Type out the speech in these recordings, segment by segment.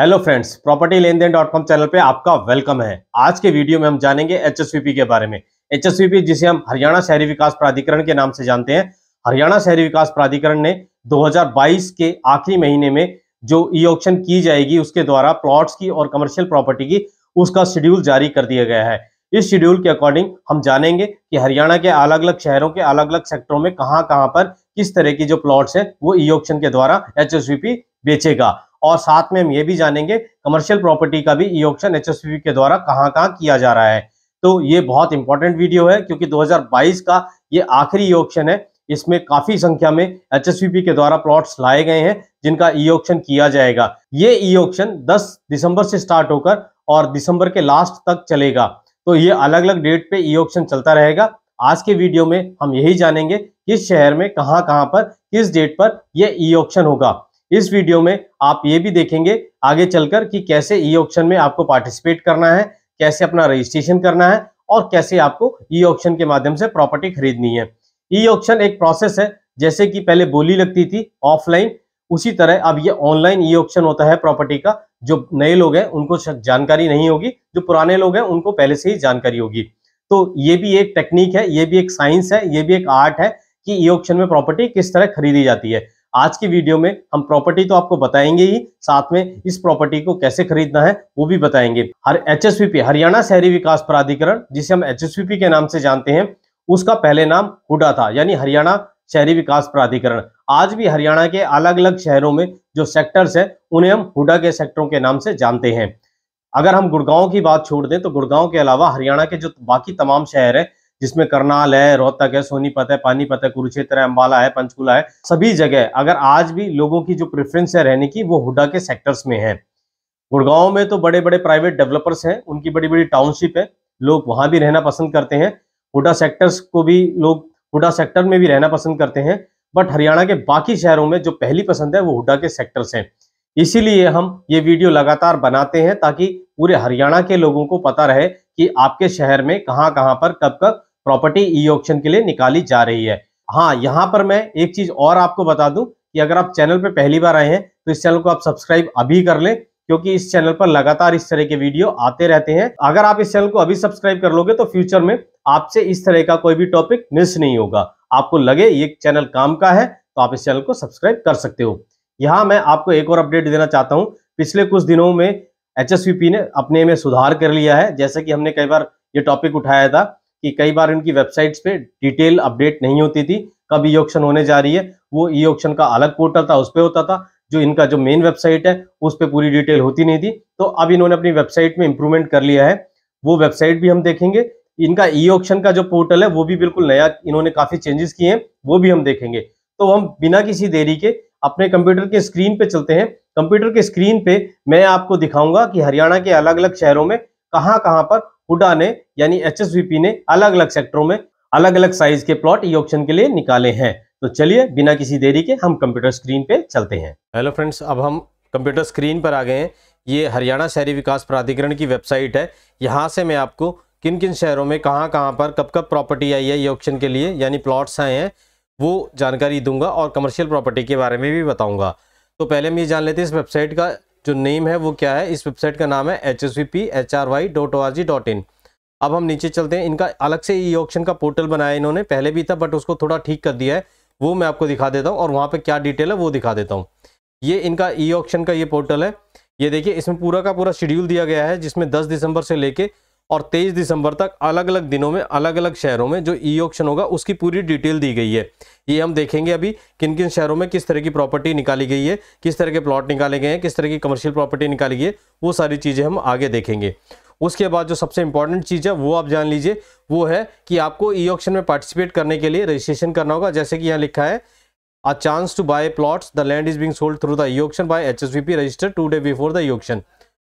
hello friends property Len Den dot com channel पे आपका welcome है आज के वीडियो में हम जानेंगे एचएसवीपी के बारे में एचएसवीपी जिसे हम हरियाणा शहरी विकास प्राधिकरण के नाम से जानते हैं हरियाणा शहरी विकास प्राधिकरण ने 2022 के आखिरी महीने में जो ई ऑप्शन की जाएगी उसके द्वारा प्लॉट्स की और कमर्शियल प्रॉपर्टी की उसका शेड्यूल जारी कर दिया गया है इस शेड्यूल के अकॉर्डिंग हम जानेंगे कि हरियाणा के अलग अलग शहरों के अलग अलग सेक्टरों में कहाँ कहाँ पर किस तरह की जो प्लॉट्स है वो ई ऑप्शन के द्वारा एच बेचेगा और साथ में हम ये भी जानेंगे कमर्शियल प्रॉपर्टी का भी ई ऑप्शन एच के द्वारा कहाँ कहाँ किया जा रहा है तो ये बहुत इंपॉर्टेंट वीडियो है क्योंकि 2022 का ये आखिरी ई ऑप्शन है इसमें काफी संख्या में एच के द्वारा प्लॉट्स लाए गए हैं जिनका ई ऑप्शन किया जाएगा ये ई ऑप्शन 10 दिसंबर से स्टार्ट होकर और दिसंबर के लास्ट तक चलेगा तो ये अलग अलग डेट पे ई ऑप्शन चलता रहेगा आज के वीडियो में हम यही जानेंगे किस शहर में कहाँ कहाँ पर किस डेट पर यह ई ऑप्शन होगा इस वीडियो में आप ये भी देखेंगे आगे चलकर कि कैसे ई ऑप्शन में आपको पार्टिसिपेट करना है कैसे अपना रजिस्ट्रेशन करना है और कैसे आपको ई ऑप्शन के माध्यम से प्रॉपर्टी खरीदनी है ई ऑप्शन एक प्रोसेस है जैसे कि पहले बोली लगती थी ऑफलाइन उसी तरह अब ये ऑनलाइन ई ऑप्शन होता है प्रॉपर्टी का जो नए लोग हैं उनको जानकारी नहीं होगी जो पुराने लोग हैं उनको पहले से ही जानकारी होगी तो ये भी एक टेक्निक है ये भी एक साइंस है ये भी एक आर्ट है कि ई ऑप्शन में प्रॉपर्टी किस तरह खरीदी जाती है आज की वीडियो में हम प्रॉपर्टी तो आपको बताएंगे ही साथ में इस प्रॉपर्टी को कैसे खरीदना है वो भी बताएंगे हर एच हरियाणा शहरी विकास प्राधिकरण जिसे हम एच के नाम से जानते हैं उसका पहले नाम हुडा था यानी हरियाणा शहरी विकास प्राधिकरण आज भी हरियाणा के अलग अलग शहरों में जो सेक्टर्स हैं उन्हें हम हुडा के सेक्टरों के नाम से जानते हैं अगर हम गुड़गांव की बात छोड़ दें तो गुड़गांव के अलावा हरियाणा के जो बाकी तमाम शहर हैं जिसमें करनाल है रोहतक है सोनीपत है पानीपत है कुरुक्षेत्र है अम्बाला है पंचकुला है सभी जगह अगर आज भी लोगों की जो प्रेफरेंस है रहने की वो हुडा के सेक्टर्स में है गुड़गांव में तो बड़े बड़े प्राइवेट डेवलपर्स हैं उनकी बड़ी बड़ी टाउनशिप है लोग वहां भी रहना पसंद करते हैं हुडा सेक्टर्स को भी लोग हुडा सेक्टर में भी रहना पसंद करते हैं बट हरियाणा के बाकी शहरों में जो पहली पसंद है वो हुडा के सेक्टर्स हैं इसीलिए हम ये वीडियो लगातार बनाते हैं ताकि पूरे हरियाणा के लोगों को पता रहे कि आपके शहर में कहाँ कहाँ पर कब कब प्रॉपर्टी ई ऑप्शन के लिए निकाली जा रही है हाँ यहाँ पर मैं एक चीज और आपको बता दूं कि अगर आप चैनल पर पहली बार आए हैं तो इस चैनल को आप सब्सक्राइब अभी कर लें क्योंकि इस चैनल पर लगातार इस तरह के वीडियो आते रहते हैं अगर आप इस चैनल को अभी सब्सक्राइब कर लोगे तो फ्यूचर में आपसे इस तरह का कोई भी टॉपिक मिस नहीं होगा आपको लगे ये चैनल काम का है तो आप इस चैनल को सब्सक्राइब कर सकते हो यहाँ मैं आपको एक और अपडेट देना चाहता हूँ पिछले कुछ दिनों में एच ने अपने में सुधार कर लिया है जैसे कि हमने कई बार ये टॉपिक उठाया था कि कई बार इनकी वेबसाइट्स पे डिटेल अपडेट नहीं होती थी कब ई ऑप्शन होने जा रही है वो ई ऑप्शन का अलग पोर्टल था उस पर होता था जो इनका जो मेन वेबसाइट है उस पर पूरी डिटेल होती नहीं थी तो अब इन्होंने अपनी वेबसाइट में इंप्रूवमेंट कर लिया है वो वेबसाइट भी हम देखेंगे इनका ई ऑप्शन का जो पोर्टल है वो भी बिल्कुल नया इन्होंने काफी चेंजेस किए हैं वो भी हम देखेंगे तो हम बिना किसी देरी के अपने कंप्यूटर के स्क्रीन पे चलते हैं कंप्यूटर के स्क्रीन पे मैं आपको दिखाऊंगा कि हरियाणा के अलग अलग शहरों में कहां कहां पर हुडा ने यानी एच ने अलग अलग सेक्टरों में अलग अलग साइज के प्लॉट ई ऑप्शन के लिए निकाले हैं तो चलिए बिना किसी देरी के हम कंप्यूटर स्क्रीन पे चलते हैं हेलो फ्रेंड्स अब हम कंप्यूटर स्क्रीन पर आ गए हैं ये हरियाणा शहरी विकास प्राधिकरण की वेबसाइट है यहाँ से मैं आपको किन किन शहरों में कहाँ कहाँ पर कब कब प्रॉपर्टी आई है ये ऑप्शन के लिए यानी प्लॉट्स आए हैं वो जानकारी दूंगा और कमर्शियल प्रॉपर्टी के बारे में भी बताऊंगा तो पहले हम ये जान लेते हैं इस वेबसाइट का जो नेम है वो क्या है इस वेबसाइट का नाम है H S V P H R Y dot O R G dot in अब हम नीचे चलते हैं इनका अलग से ई ऑप्शन का पोर्टल बनाया इन्होंने पहले भी था बट उसको थोड़ा ठीक कर दिया है वो मैं आपको दिखा देता हूँ और वहाँ पर क्या डिटेल है वो दिखा देता हूँ ये इनका ई ऑप्शन का ये पोर्टल है ये देखिए इसमें पूरा का पूरा शेड्यूल दिया गया है जिसमें दस दिसंबर से लेके और 23 दिसंबर तक अलग अलग दिनों में अलग अलग शहरों में जो ई ऑक्शन होगा उसकी पूरी डिटेल दी गई है ये हम देखेंगे अभी किन किन शहरों में किस तरह की प्रॉपर्टी निकाली गई है किस तरह के प्लॉट निकाले गए हैं किस तरह की कमर्शियल प्रॉपर्टी निकाली गई है वो सारी चीज़ें हम आगे देखेंगे उसके बाद जो सबसे इंपॉर्टेंट चीज़ है वो आप जान लीजिए वो है कि आपको ई ऑक्शन में पार्टिसिपेट करने के लिए रजिस्ट्रेशन करना होगा जैसे कि यहाँ लिखा है a chance to buy plots the land is being sold through the e auction by H S register today before the e auction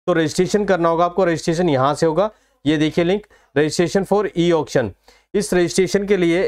तो रजिस्ट्रेशन करना होगा आपको रजिस्ट्रेशन यहाँ से होगा ये देखिए link registration for e auction इस रजिस्ट्रेशन के लिए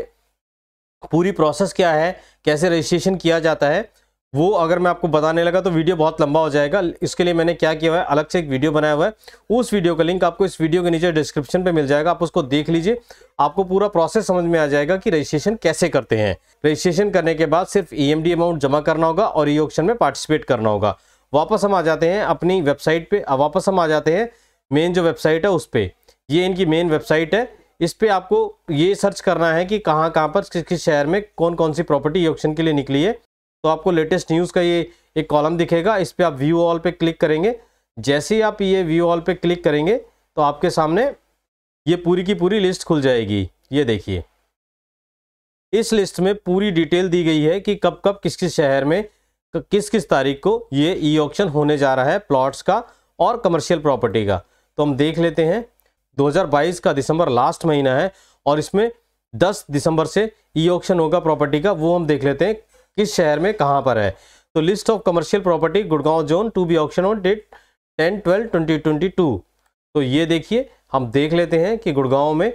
पूरी प्रोसेस क्या है कैसे रजिस्ट्रेशन किया जाता है वो अगर मैं आपको बताने लगा तो वीडियो बहुत लंबा हो जाएगा इसके लिए मैंने क्या किया हुआ है अलग से एक वीडियो बनाया हुआ है उस वीडियो का लिंक आपको इस वीडियो के नीचे डिस्क्रिप्शन पे मिल जाएगा आप उसको देख लीजिए आपको पूरा प्रोसेस समझ में आ जाएगा कि रजिस्ट्रेशन कैसे करते हैं रजिस्ट्रेशन करने के बाद सिर्फ ई e अमाउंट जमा करना होगा और ई ऑप्शन में पार्टिसिपेट करना होगा वापस हम आ जाते हैं अपनी वेबसाइट पर वापस हम आ जाते हैं मेन जो वेबसाइट है उस पर ये इनकी मेन वेबसाइट है इस पर आपको ये सर्च करना है कि कहाँ कहाँ पर किस किस शहर में कौन कौन सी प्रॉपर्टी ऑप्शन के लिए निकली है तो आपको लेटेस्ट न्यूज़ का ये एक कॉलम दिखेगा इस पर आप व्यू ऑल पर क्लिक करेंगे जैसे ही आप ये व्यू ऑल पर क्लिक करेंगे तो आपके सामने ये पूरी की पूरी लिस्ट खुल जाएगी ये देखिए इस लिस्ट में पूरी डिटेल दी गई है कि कब कब किस किस शहर में किस किस तारीख को ये ई ऑक्शन होने जा रहा है प्लॉट्स का और कमर्शियल प्रॉपर्टी का तो हम देख लेते हैं 2022 का दिसंबर लास्ट महीना है और इसमें 10 दिसंबर से ई ऑक्शन होगा प्रॉपर्टी का वो हम देख लेते हैं किस शहर में कहाँ पर है तो list of commercial property Gurgaon zone to be auction on date ten twelve twenty twenty two तो ये देखिए हम देख लेते हैं कि गुड़गांव में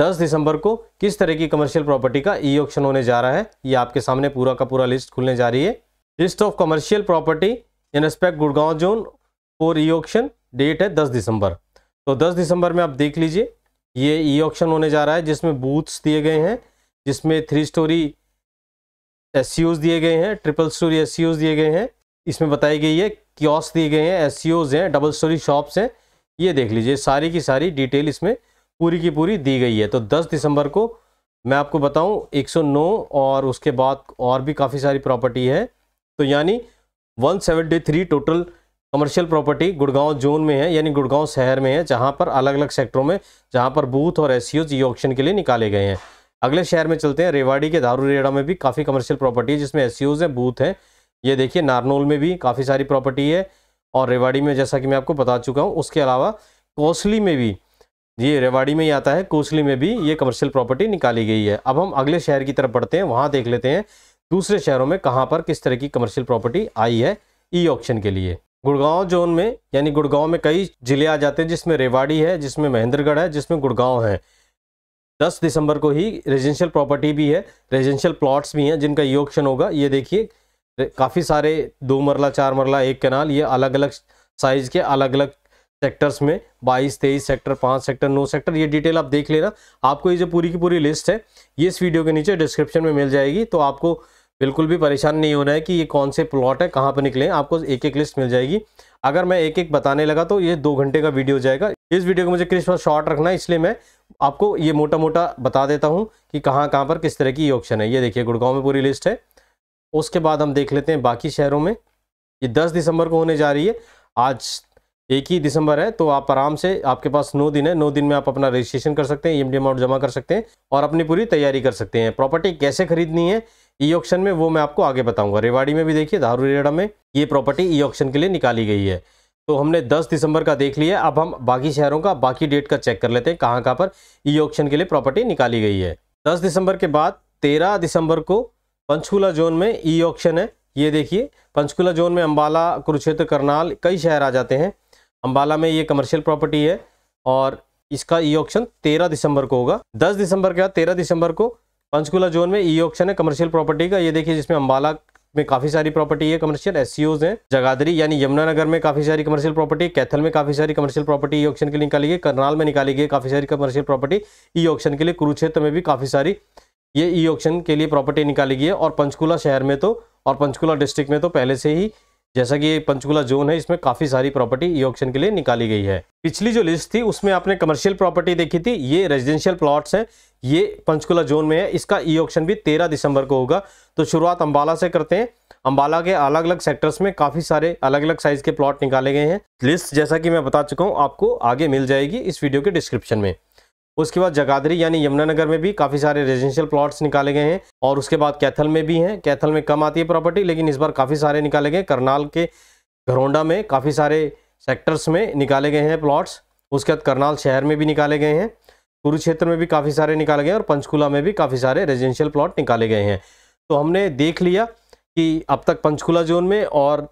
10 दिसंबर को किस तरह की कमर्शियल प्रॉपर्टी का ई ऑक्शन होने जा रहा है ये आपके सामने पूरा का पूरा लिस्ट खुलने जा रही है list of commercial property in respect Gurgaon zone for e auction date है 10 दिसंबर तो 10 दिसंबर में आप देख लीजिए ये ई ऑक्शन होने जा रहा है जिसमें बूथ्स दिए गए हैं जिसमें थ्री स्टोरी एस दिए गए हैं ट्रिपल स्टोरी एस दिए गए हैं इसमें बताई गई है क्योस दिए गए हैं एस e हैं डबल स्टोरी शॉप्स हैं ये देख लीजिए सारी की सारी डिटेल इसमें पूरी की पूरी दी गई है तो 10 दिसंबर को मैं आपको बताऊं 109 और उसके बाद और भी काफ़ी सारी प्रॉपर्टी है तो यानी 173 total commercial property Gurgaon zone में है यानी गुड़गांव शहर में है जहां पर अलग अलग सेक्टरों में जहां पर बूथ और एस ये ऑप्शन के लिए निकाले गए हैं अगले शहर में चलते हैं रेवाड़ी के दारू रेड़ा में भी काफ़ी कमर्शियल प्रॉपर्टी है जिसमें एस e हैं बूथ हैं ये देखिए नारनोल में भी काफ़ी सारी प्रॉपर्टी है और रेवाड़ी में जैसा कि मैं आपको बता चुका हूँ उसके अलावा कोसली में भी ये रेवाड़ी में ही आता है कोसली में भी ये कमर्शियल प्रॉपर्टी निकाली गई है अब हम अगले शहर की तरफ बढ़ते हैं वहाँ देख लेते हैं दूसरे शहरों में कहाँ पर किस तरह की कमर्शियल प्रॉपर्टी आई है ई e ऑप्शन के लिए गुड़गांव जोन में यानी गुड़गांव में कई जिले आ जाते हैं जिसमें रेवाड़ी है जिसमें महेंद्रगढ़ है जिसमें गुड़गांव है दस दिसंबर को ही रेजिडेंशियल प्रॉपर्टी भी है रेजिडेंशियल प्लॉट्स भी हैं जिनका ये ऑप्शन होगा ये देखिए काफ़ी सारे दो मरला चार मरला एक कनाल ये अलग अलग साइज के अलग अलग सेक्टर्स में 22, 23 सेक्टर 5 सेक्टर 9 सेक्टर ये डिटेल आप देख लेना आपको ये जो पूरी की पूरी लिस्ट है ये इस वीडियो के नीचे डिस्क्रिप्शन में मिल जाएगी तो आपको बिल्कुल भी परेशान नहीं होना है कि ये कौन से प्लॉट है कहाँ पर निकले आपको एक एक लिस्ट मिल जाएगी अगर मैं एक एक बताने लगा तो ये दो घंटे का वीडियो हो जाएगा इस वीडियो को मुझे क्रिस्प शॉर्ट रखना है इसलिए मैं आपको ये मोटा मोटा बता देता हूँ कि कहाँ कहाँ पर किस तरह की ये ऑप्शन है ये देखिए गुड़गांव में पूरी लिस्ट है उसके बाद हम देख लेते हैं बाकी शहरों में ये दस दिसंबर को होने जा रही है आज एक ही दिसंबर है तो आप आराम से आपके पास नौ दिन है नौ दिन में आप अपना रजिस्ट्रेशन कर सकते हैं ई e अमाउंट जमा कर सकते हैं और अपनी पूरी तैयारी कर सकते हैं प्रॉपर्टी कैसे खरीदनी है ई ऑक्शन में वो मैं आपको आगे बताऊंगा रेवाड़ी में भी देखिए दारू रेड़ा में ये प्रॉपर्टी ई ऑक्शन के लिए निकाली गई है तो हमने 10 दिसंबर का देख लिया अब हम बाकी शहरों का बाकी डेट का चेक कर लेते हैं कहाँ कहाँ पर ई ऑक्शन के लिए प्रॉपर्टी निकाली गई है 10 दिसंबर के बाद 13 दिसंबर को पंचकूला जोन में ई ऑक्शन है ये देखिए पंचकूला जोन में अंबाला कुरुक्षेत्र करनाल कई शहर आ जाते हैं अंबाला में ये कमर्शियल प्रॉपर्टी है और इसका ई ऑक्शन 13 दिसंबर को होगा 10 दिसंबर के बाद 13 दिसंबर को पंचकुला जोन में ई ऑप्शन है कमर्शियल प्रॉपर्टी का ये देखिए जिसमें अम्बाला में काफ़ी सारी प्रॉपर्टी है कमर्शियल एस हैं जगाधरी यानी यमुनानगर में काफ़ी सारी कमर्शियल प्रॉपर्टी कैथल में काफ़ी सारी कमर्शियल प्रॉपर्टी ई ऑप्शन के लिए निकाली गई करनाल में निकाली गई काफ़ी सारी कमर्शियल प्रॉपर्टी ई ऑप्शन के लिए कुरुक्षेत्र में भी काफ़ी सारी ये ई ऑप्शन के लिए प्रॉपर्टी निकाली गई है और पंचकूला शहर में तो और पंचकूला डिस्ट्रिक्ट में तो पहले से ही जैसा कि ये पंचकुला जोन है इसमें काफ़ी सारी प्रॉपर्टी ई ऑक्शन के लिए निकाली गई है पिछली जो लिस्ट थी उसमें आपने कमर्शियल प्रॉपर्टी देखी थी ये रेजिडेंशियल प्लॉट्स हैं ये पंचकुला जोन में है इसका ई ऑक्शन भी तेरह दिसंबर को होगा तो शुरुआत अम्बाला से करते हैं अम्बाला के अलग अलग सेक्टर्स में काफ़ी सारे अलग अलग साइज़ के प्लॉट निकाले गए हैं लिस्ट जैसा कि मैं बता चुका हूँ आपको आगे मिल जाएगी इस वीडियो के डिस्क्रिप्शन में उसके बाद जगाधरी यानी यमुनानगर में भी काफ़ी सारे रेजिडेंशियल प्लॉट्स निकाले गए हैं और उसके बाद कैथल में भी हैं कैथल में कम आती है प्रॉपर्टी लेकिन इस बार काफ़ी सारे निकाले गए करनाल के घरोंडा में काफ़ी सारे सेक्टर्स में निकाले गए हैं प्लॉट्स उसके बाद करनाल शहर में भी निकाले गए हैं कुरुक्षेत्र में भी काफ़ी सारे निकाले गए हैं और पंचकूला में भी काफ़ी सारे रेजिडेंशियल प्लॉट निकाले गए हैं तो हमने देख लिया कि अब तक पंचकूला जोन में और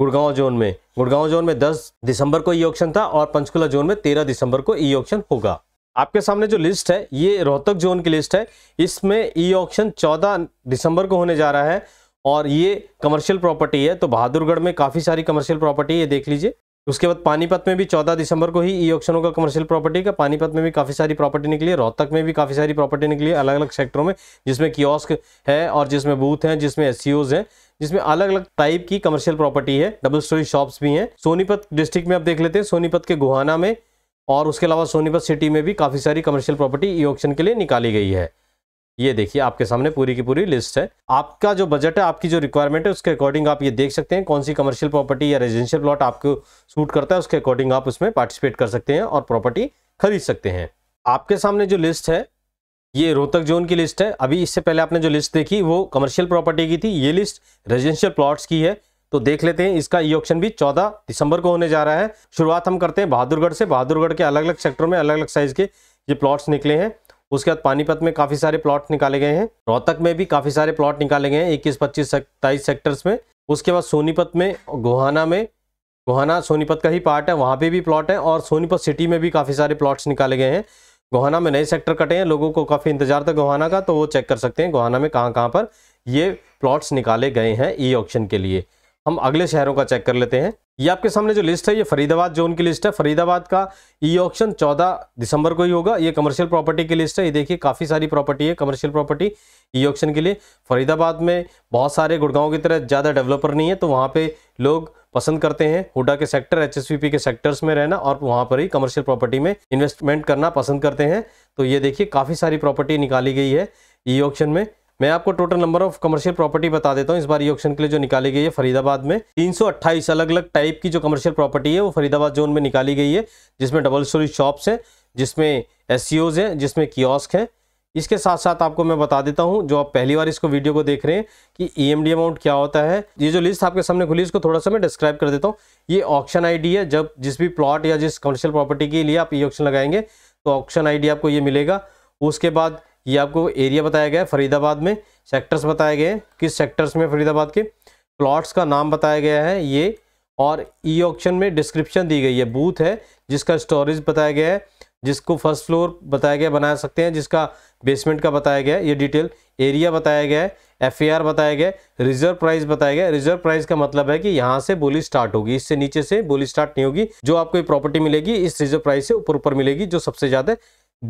गुड़गांव जोन में गुड़गांव जोन में 10 दिसंबर को ई ऑप्शन था और पंचकुला जोन में 13 दिसंबर को ई ऑप्शन होगा आपके सामने जो लिस्ट है ये रोहतक जोन की लिस्ट है इसमें ई ऑक्शन 14 दिसंबर को होने जा रहा है और ये कमर्शियल प्रॉपर्टी है तो बहादुरगढ़ में काफ़ी सारी कमर्शियल प्रॉपर्टी ये देख लीजिए उसके बाद पानीपत में भी 14 दिसंबर को ही ई ऑक्शनों होगा कमर्शियल प्रॉपर्टी का पानीपत में भी काफ़ी सारी प्रॉपर्टी निकली है रोहतक में भी काफ़ी सारी प्रॉपर्टी निकली है अलग अलग सेक्टरों में जिसमें कियोस्क है और जिसमें बूथ हैं जिसमें एस हैं जिसमें अलग अलग टाइप की कमर्शियल प्रॉपर्टी है डबल स्टोरी शॉप्स भी हैं सोनीपत डिस्ट्रिक्ट में आप देख लेते हैं सोनीपत के गुहाना में और उसके अलावा सोनीपत सिटी में भी काफ़ी सारी कमर्शियल प्रॉपर्टी ई ऑक्शन के लिए निकाली गई है ये देखिए आपके सामने पूरी की पूरी लिस्ट है आपका जो बजट है आपकी जो रिक्वायरमेंट है उसके अकॉर्डिंग आप ये देख सकते हैं कौन सी कमर्शियल प्रॉपर्टी या रेजिडेंशियल प्लॉट आपको सूट करता है उसके अकॉर्डिंग आप उसमें पार्टिसिपेट कर सकते हैं और प्रॉपर्टी खरीद सकते हैं आपके सामने जो लिस्ट है ये रोहतक जोन की लिस्ट है अभी इससे पहले आपने जो लिस्ट देखी वो कमर्शियल प्रॉपर्टी की थी ये लिस्ट रेजिडेंशियल प्लॉट्स की है तो देख लेते हैं इसका ई ऑप्शन भी 14 दिसंबर को होने जा रहा है शुरुआत हम करते हैं बहादुरगढ़ से बहादुरगढ़ के अलग अलग सेक्टर में अलग अलग साइज के ये प्लॉट्स निकले हैं उसके बाद पानीपत में काफ़ी सारे प्लॉट निकाले गए हैं रोहतक में भी काफ़ी सारे प्लॉट निकाले गए हैं इक्कीस पच्चीस सत्ताईस सेक्टर्स में उसके बाद सोनीपत में गोहाना में गोहाना सोनीपत का ही पार्ट है वहाँ पे भी प्लॉट है और सोनीपत सिटी में भी काफ़ी सारे प्लॉट्स निकाले गए हैं गोहाना में नए सेक्टर कटे हैं लोगों को काफ़ी इंतजार था गोहाना का तो वो चेक कर सकते हैं गोहाना में कहाँ कहाँ पर ये प्लॉट्स निकाले गए हैं ई ऑप्शन के लिए हम अगले शहरों का चेक कर लेते हैं ये आपके सामने जो लिस्ट है ये फरीदाबाद जोन की लिस्ट है फरीदाबाद का ई ऑप्शन 14 दिसंबर को ही होगा ये कमर्शियल प्रॉपर्टी की लिस्ट है ये देखिए काफ़ी सारी प्रॉपर्टी है कमर्शियल प्रॉपर्टी ई ऑप्शन के लिए फरीदाबाद में बहुत सारे गुड़गांव की तरह ज़्यादा डेवलपर नहीं है तो वहाँ पे लोग पसंद करते हैं हुडा के सेक्टर एच के सेक्टर्स में रहना और वहाँ पर ही कमर्शियल प्रॉपर्टी में इन्वेस्टमेंट करना पसंद करते हैं तो ये देखिए काफ़ी सारी प्रॉपर्टी निकाली गई है ई ऑप्शन में मैं आपको total number of commercial property बता देता हूँ इस बार ये ऑप्शन के लिए जो निकाली गई है फरीदाबाद में 328 अलग अलग टाइप की जो कमर्शियल प्रॉपर्टी है वो फरीदाबाद जोन में निकाली गई है जिसमें डबल स्टोरी शॉप्स हैं जिसमें एस हैं जिसमें कियोस्क हैं इसके साथ साथ आपको मैं बता देता हूँ जो आप पहली बार इसको वीडियो को देख रहे हैं कि ई e अमाउंट क्या होता है ये जो लिस्ट आपके सामने खुली इसको थोड़ा सा मैं डिस्क्राइब कर देता हूँ ये ऑप्शन आई है जब जिस भी प्लॉट या जिस कमर्शियल प्रॉपर्टी के लिए आप ई ऑप्शन लगाएंगे तो ऑप्शन आई आपको ये मिलेगा उसके बाद ये आपको एरिया बताया गया है फरीदाबाद में सेक्टर्स बताए गए हैं किस सेक्टर्स में फरीदाबाद के प्लॉट्स का नाम बताया गया है ये और ई ऑप्शन में डिस्क्रिप्शन दी गई है बूथ है जिसका स्टोरेज बताया गया है जिसको फर्स्ट फ्लोर बताया गया बना सकते हैं जिसका बेसमेंट का बताया गया है ये डिटेल एरिया बताया गया है एफ बताया गया है रिजर्व प्राइस बताया गया रिजर्व प्राइस का मतलब है कि यहाँ से बोली स्टार्ट होगी इससे नीचे से बोली स्टार्ट नहीं होगी जो आपको ये प्रॉपर्टी मिलेगी इस रिजर्व प्राइस से ऊपर ऊपर मिलेगी जो सबसे ज़्यादा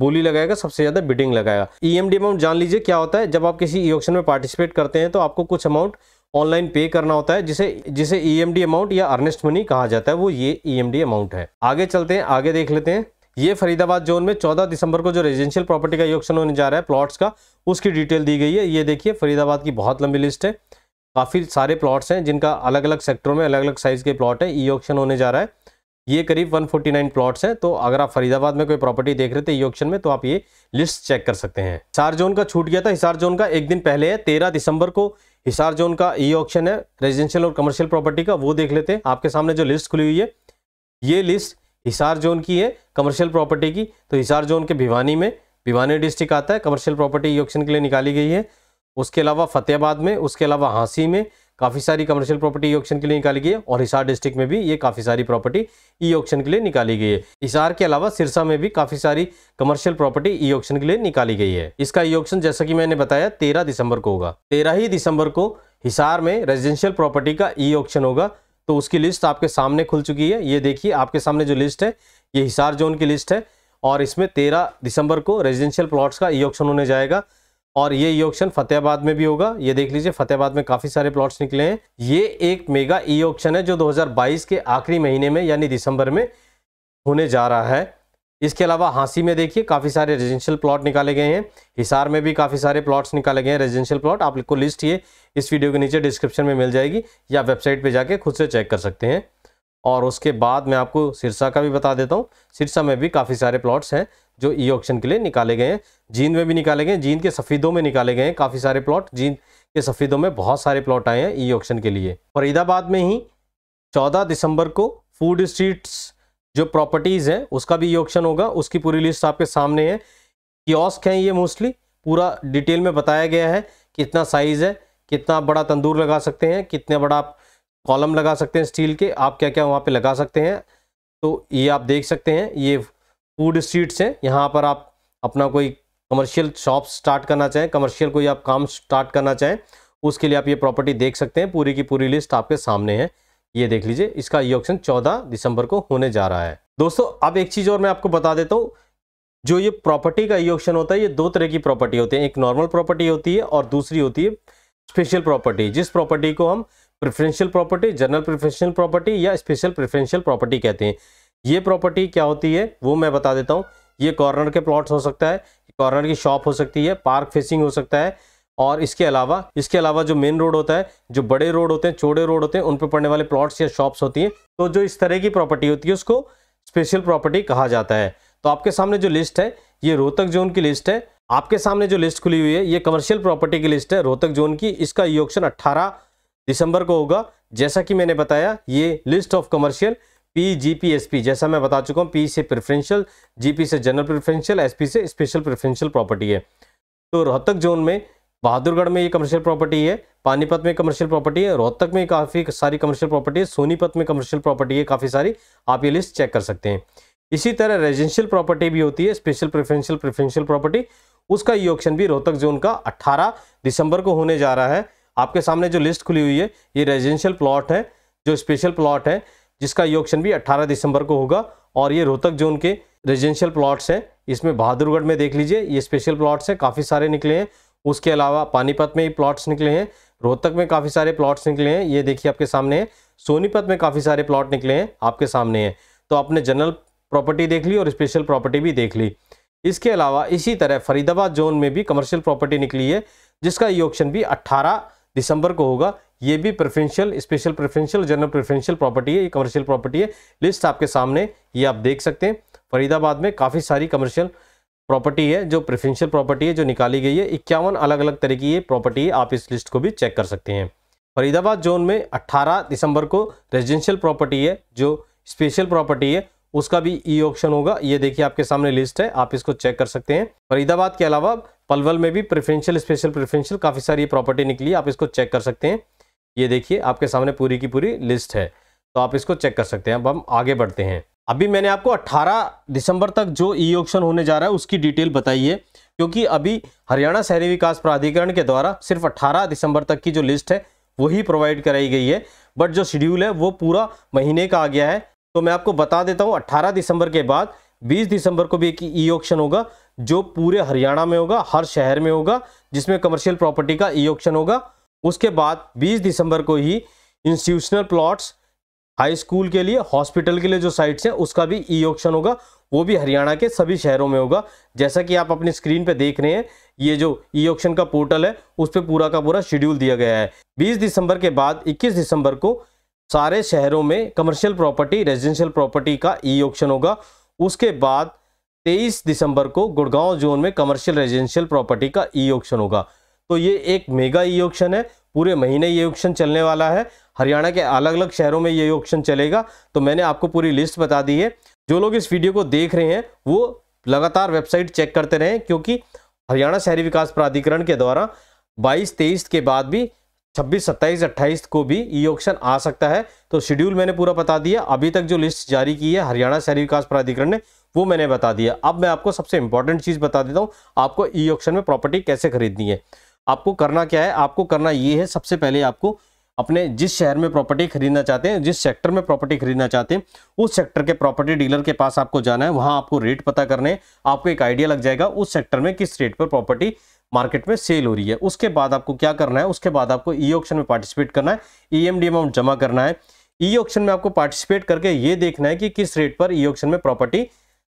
बोली लगाएगा सबसे ज़्यादा बिडिंग लगाएगा ईएमडी e अमाउंट जान लीजिए क्या होता है जब आप किसी ई ऑप्शन में पार्टिसिपेट करते हैं तो आपको कुछ अमाउंट ऑनलाइन पे करना होता है जिसे जिसे ईएमडी e अमाउंट या अर्नेस्ट मनी कहा जाता है वो ये ईएमडी e अमाउंट है आगे चलते हैं आगे देख लेते हैं ये फरीदाबाद जोन में 14 दिसंबर को जो रेजिडेंशियल प्रॉपर्टी का ऑप्शन होने जा रहा है प्लॉट्स का उसकी डिटेल दी गई है ये देखिए फरीदाबाद की बहुत लंबी लिस्ट है काफ़ी सारे प्लॉट्स हैं जिनका अलग अलग सेक्टरों में अलग अलग साइज़ के प्लॉट है ई ऑप्शन होने जा रहा है ये करीब 149 प्लॉट्स हैं तो अगर आप फरीदाबाद में कोई प्रॉपर्टी देख रहे थे ये ऑप्शन में तो आप ये लिस्ट चेक कर सकते हैं हिसार जोन का छूट गया था हिसार जोन का एक दिन पहले है तेरह दिसंबर को हिसार जोन का ई ऑप्शन है रेजिडेंशियल और कमर्शियल प्रॉपर्टी का वो देख लेते हैं आपके सामने जो लिस्ट खुली हुई है ये लिस्ट हिसार जोन की है कमर्शियल प्रॉपर्टी की तो हिसार जोन के भिवानी में भिवानी डिस्ट्रिक्ट आता है कमर्शियल प्रॉपर्टी ई ऑप्शन के लिए निकाली गई है उसके अलावा फतेहाबाद में उसके अलावा हांसी में काफ़ी सारी कमर्शियल प्रॉपर्टी ई ऑप्शन के लिए निकाली गई है और हिसार डिस्ट्रिक्ट में भी ये काफ़ी सारी प्रॉपर्टी ई ऑप्शन के लिए निकाली गई है हिसार के अलावा सिरसा में भी काफ़ी सारी कमर्शियल प्रॉपर्टी ई ऑप्शन के लिए निकाली गई है इसका ई ऑप्शन जैसा कि मैंने बताया तेरह दिसंबर को होगा तेरह ही दिसंबर को हिसार में रेजिडेंशियल प्रॉपर्टी का ई ऑप्शन होगा तो उसकी लिस्ट आपके सामने खुल चुकी है ये देखिए आपके सामने जो लिस्ट है ये हिसार जोन की लिस्ट है और इसमें तेरह दिसंबर को रेजिडेंशियल प्लॉट्स का ई ऑप्शन होने जाएगा और ये ई e ऑप्शन फतेहाबाद में भी होगा ये देख लीजिए फतेहाबाद में काफ़ी सारे प्लॉट्स निकले हैं ये एक मेगा ई e ऑप्शन है जो 2022 के आखिरी महीने में यानी दिसंबर में होने जा रहा है इसके अलावा हांसी में देखिए काफ़ी सारे रेजिडेंशियल प्लॉट निकाले गए हैं हिसार में भी काफ़ी सारे प्लॉट्स निकाले गए हैं रेजिडेंशियल प्लॉट आपको लिस्ट ये इस वीडियो के नीचे डिस्क्रिप्शन में मिल जाएगी या वेबसाइट पर जाके खुद से चेक कर सकते हैं और उसके बाद मैं आपको सिरसा का भी बता देता हूँ सिरसा में भी काफ़ी सारे प्लॉट्स हैं जो ई ऑक्शन के लिए निकाले गए हैं जींद में भी निकाले गए जींद के सफ़ीदों में निकाले गए हैं काफ़ी सारे प्लॉट जींद के सफ़ीदों में बहुत सारे प्लॉट आए हैं ई ऑक्शन के लिए फरीदाबाद में ही चौदह दिसंबर को फूड स्ट्रीट्स जो प्रॉपर्टीज़ हैं उसका भी ई ऑक्शन होगा उसकी पूरी लिस्ट आपके सामने है कियोस्क हैं ये मोस्टली पूरा डिटेल में बताया गया है कितना साइज़ है कितना बड़ा तंदूर लगा सकते हैं कितना बड़ा आप कॉलम लगा सकते हैं स्टील के आप क्या क्या वहाँ पे लगा सकते हैं तो ये आप देख सकते हैं ये फूड स्ट्रीट्स हैं यहाँ पर आप अपना कोई कमर्शियल शॉप स्टार्ट करना चाहें कमर्शियल कोई आप काम स्टार्ट करना चाहें उसके लिए आप ये प्रॉपर्टी देख सकते हैं पूरी की पूरी लिस्ट आपके सामने है ये देख लीजिए इसका ये ऑप्शन चौदह दिसंबर को होने जा रहा है दोस्तों अब एक चीज़ और मैं आपको बता देता हूँ जो ये प्रॉपर्टी का ये ऑप्शन होता है ये दो तरह की प्रॉपर्टी होती है एक नॉर्मल प्रॉपर्टी होती है और दूसरी होती है स्पेशल प्रॉपर्टी जिस प्रॉपर्टी को हम preferential property general preferential property या स्पेशल प्रेफरेंशियल प्रॉपर्टी कहते हैं ये प्रॉपर्टी क्या होती है वो मैं बता देता हूँ ये कॉर्नर के प्लॉट्स हो सकता है कॉर्नर की शॉप हो सकती है पार्क फेसिंग हो सकता है और इसके अलावा इसके अलावा जो मेन रोड होता है जो बड़े रोड होते हैं चौड़े रोड होते हैं उन पर पड़ने वाले प्लॉट्स या शॉप्स होती हैं तो जो इस तरह की प्रॉपर्टी होती है उसको स्पेशल प्रॉपर्टी कहा जाता है तो आपके सामने जो लिस्ट है ये रोहतक जोन की लिस्ट है आपके सामने जो लिस्ट खुली हुई है ये कमर्शियल प्रॉपर्टी की लिस्ट है रोहतक जोन की इसका ई ऑप्शन दिसंबर को होगा जैसा कि मैंने बताया ये list of commercial P G P S P जैसा मैं बता चुका हूँ पी से प्रेफरेंशियल जीपी से जनरल प्रेफरेंशियल एसपी से स्पेशल प्रेफरेंशियल प्रॉपर्टी है तो रोहतक जोन में बहादुरगढ़ में ये कमर्शियल प्रॉपर्टी है पानीपत में कमर्शियल प्रॉपर्टी है रोहतक में काफ़ी सारी कमर्शियल प्रॉपर्टी है सोनीपत में कमर्शियल प्रॉपर्टी है काफ़ी सारी आप ये लिस्ट चेक कर सकते हैं इसी तरह रेजिडेंशियल प्रॉपर्टी भी होती है स्पेशल प्रेफरेंशियल प्रेफरेंशियल प्रॉपर्टी उसका ये ऑप्शन भी रोहतक जोन का 18 दिसंबर को होने जा रहा है आपके सामने जो लिस्ट खुली हुई है ये रेजिडेंशियल प्लॉट है जो स्पेशल प्लॉट है जिसका ये ऑप्शन भी 18 दिसंबर को होगा और ये रोहतक जोन के रेजिडेंशियल प्लॉट्स हैं इसमें बहादुरगढ़ में देख लीजिए ये स्पेशल प्लॉट्स हैं काफ़ी सारे निकले हैं उसके अलावा पानीपत में ही प्लॉट्स निकले हैं रोहतक में काफ़ी सारे प्लॉट्स निकले हैं ये देखिए आपके सामने है सोनीपत में काफ़ी सारे प्लॉट निकले हैं आपके सामने हैं तो आपने जनरल प्रॉपर्टी देख ली और स्पेशल प्रॉपर्टी भी देख ली इसके अलावा इसी तरह फरीदाबाद जोन में भी कमर्शियल प्रॉपर्टी निकली है जिसका ये ऑप्शन भी अट्ठारह दिसंबर को होगा ये भी preferential special preferential general preferential property है ये कमर्शियल प्रॉपर्टी है लिस्ट आपके सामने ये आप देख सकते हैं फरीदाबाद में काफ़ी सारी कमर्शियल प्रॉपर्टी है जो प्रेफरेंशियल प्रॉपर्टी है जो निकाली गई है इक्यावन अलग अलग तरह की ये प्रॉपर्टी है आप इस लिस्ट को भी चेक कर सकते हैं फरीदाबाद जोन में अट्ठारह दिसंबर को रेजिडेंशियल प्रॉपर्टी है जो स्पेशल प्रॉपर्टी है उसका भी ई ऑप्शन होगा ये देखिए आपके सामने लिस्ट है आप इसको चेक कर सकते हैं फरीदाबाद के अलावा पलवल में भी प्रेफरेंशियल स्पेशल प्रेफरेंशियल काफ़ी सारी प्रॉपर्टी निकली आप इसको चेक कर सकते हैं ये देखिए आपके सामने पूरी की पूरी लिस्ट है तो आप इसको चेक कर सकते हैं अब हम आगे बढ़ते हैं अभी मैंने आपको 18 दिसंबर तक जो ई ऑक्शन होने जा रहा है उसकी डिटेल बताई है क्योंकि अभी हरियाणा शहरी विकास प्राधिकरण के द्वारा सिर्फ 18 दिसंबर तक की जो लिस्ट है वही प्रोवाइड कराई गई है बट जो शेड्यूल है वो पूरा महीने का आ गया है तो मैं आपको बता देता हूँ 18 दिसंबर के बाद 20 दिसंबर को भी एक ई ऑक्शन होगा जो पूरे हरियाणा में होगा हर शहर में होगा जिसमें कमर्शियल प्रॉपर्टी का ई ऑक्शन होगा उसके बाद 20 दिसंबर को ही इंस्टीट्यूशनल प्लॉट्स हाई स्कूल के लिए हॉस्पिटल के लिए जो साइट्स हैं उसका भी ई ऑक्शन होगा वो भी हरियाणा के सभी शहरों में होगा जैसा कि आप अपनी स्क्रीन पे देख रहे हैं ये जो ई ऑक्शन का पोर्टल है उस पर पूरा का पूरा शेड्यूल दिया गया है बीस दिसंबर के बाद इक्कीस दिसंबर को सारे शहरों में कमर्शियल प्रॉपर्टी रेजिडेंशियल प्रॉपर्टी का ई ऑक्शन होगा उसके बाद 23 दिसंबर को गुड़गांव जोन में कमर्शियल रेजिडेंशियल प्रॉपर्टी का ई ऑक्शन होगा तो ये एक मेगा ई ऑक्शन है पूरे महीने ये ऑक्शन चलने वाला है हरियाणा के अलग अलग शहरों में ये ऑक्शन चलेगा तो मैंने आपको पूरी लिस्ट बता दी है जो लोग इस वीडियो को देख रहे हैं वो लगातार वेबसाइट चेक करते रहें क्योंकि हरियाणा शहरी विकास प्राधिकरण के द्वारा 22 तेईस के बाद भी छब्बीस सत्ताईस अट्ठाईस को भी ई ऑक्शन आ सकता है तो शेड्यूल मैंने पूरा बता दिया अभी तक जो लिस्ट जारी की है हरियाणा शहरी विकास प्राधिकरण ने वो मैंने बता दिया अब मैं आपको सबसे इंपॉर्टेंट चीज़ बता देता हूँ आपको ई ऑक्शन में प्रॉपर्टी कैसे खरीदनी है आपको करना क्या है आपको करना ये है सबसे पहले आपको अपने जिस शहर में प्रॉपर्टी खरीदना चाहते हैं जिस सेक्टर में प्रॉपर्टी खरीदना चाहते हैं उस सेक्टर के प्रॉपर्टी डीलर के पास आपको जाना है वहां आपको रेट पता करने आपको एक आइडिया लग जाएगा उस सेक्टर में किस रेट पर प्रॉपर्टी मार्केट में सेल हो रही है उसके बाद आपको क्या करना है उसके बाद आपको ई e ऑप्शन में पार्टिसिपेट करना है ई एम अमाउंट जमा करना है ई e ऑप्शन में आपको पार्टिसिपेट करके ये देखना है कि किस रेट पर ई e ऑप्शन में प्रॉपर्टी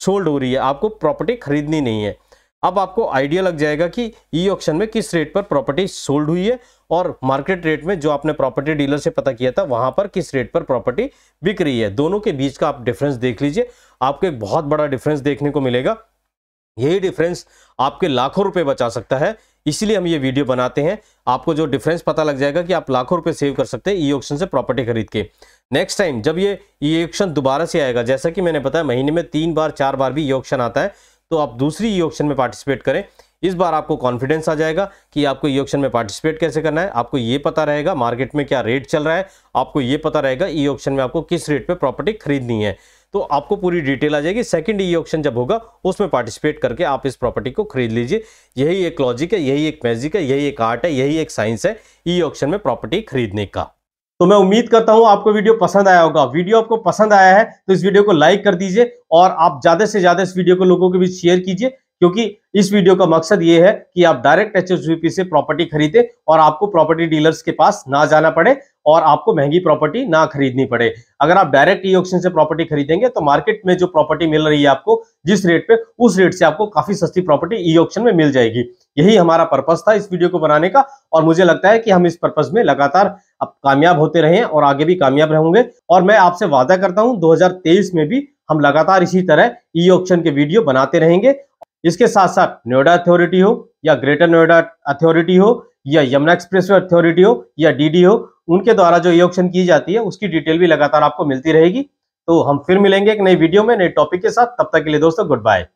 सोल्ड हो रही है आपको प्रॉपर्टी खरीदनी नहीं है अब आपको आइडिया लग जाएगा कि ई ऑप्शन में किस रेट पर प्रॉपर्टी सोल्ड हुई है और मार्केट रेट में जो आपने प्रॉपर्टी डीलर से पता किया था वहां पर किस रेट पर प्रॉपर्टी बिक रही है दोनों के बीच का आप डिफरेंस देख लीजिए आपको एक बहुत बड़ा डिफरेंस देखने को मिलेगा यही डिफरेंस आपके लाखों रुपए बचा सकता है इसलिए हम ये वीडियो बनाते हैं आपको जो डिफरेंस पता लग जाएगा कि आप लाखों रुपए सेव कर सकते हैं ई e ऑप्शन से प्रॉपर्टी खरीद के नेक्स्ट टाइम जब ये ई e ऑप्शन दोबारा से आएगा जैसा कि मैंने बताया महीने में तीन बार चार बार भी ई e ऑप्शन आता है तो आप दूसरी ई ऑप्शन में पार्टिसिपेट करें इस बार आपको कॉन्फिडेंस आ जाएगा कि आपको ई ऑप्शन में पार्टिसिपेट कैसे करना है आपको ये पता रहेगा मार्केट में क्या रेट चल रहा है आपको ये पता रहेगा ई ऑप्शन में आपको किस रेट पर प्रॉपर्टी खरीदनी है तो आपको पूरी डिटेल आ जाएगी सेकंड ई ऑप्शन जब होगा उसमें पार्टिसिपेट करके आप इस प्रॉपर्टी को खरीद लीजिए यही एक लॉजिक है यही एक मैजिक है यही एक आर्ट है यही एक साइंस है ई ऑप्शन में प्रॉपर्टी खरीदने का तो मैं उम्मीद करता हूं आपको वीडियो पसंद आया होगा वीडियो आपको पसंद आया है तो इस वीडियो को लाइक कर दीजिए और आप ज्यादा से ज्यादा इस वीडियो को लोगों के बीच शेयर कीजिए क्योंकि इस वीडियो का मकसद ये है कि आप डायरेक्ट एच से प्रॉपर्टी खरीदे और आपको प्रॉपर्टी डीलर्स के पास ना जाना पड़े और आपको महंगी प्रॉपर्टी ना खरीदनी पड़े अगर आप डायरेक्ट ई ऑप्शन से प्रॉपर्टी खरीदेंगे तो मार्केट में जो प्रॉपर्टी मिल रही है आपको जिस रेट पे उस रेट से आपको काफी सस्ती प्रॉपर्टी ई ऑक्शन में मिल जाएगी यही हमारा पर्पज था इस वीडियो को बनाने का और मुझे लगता है कि हम इस पर्पज में लगातार अब कामयाब होते रहे और आगे भी कामयाब रहेंगे और मैं आपसे वादा करता हूँ दो में भी हम लगातार इसी तरह ई ऑप्शन के वीडियो बनाते रहेंगे इसके साथ साथ नोएडा अथॉरिटी हो या ग्रेटर नोएडा अथॉरिटी हो या यमुना एक्सप्रेस अथॉरिटी हो या डीडी हो उनके द्वारा जो ये ऑप्शन की जाती है उसकी डिटेल भी लगातार आपको मिलती रहेगी तो हम फिर मिलेंगे एक नई वीडियो में नए टॉपिक के साथ तब तक के लिए दोस्तों गुड बाय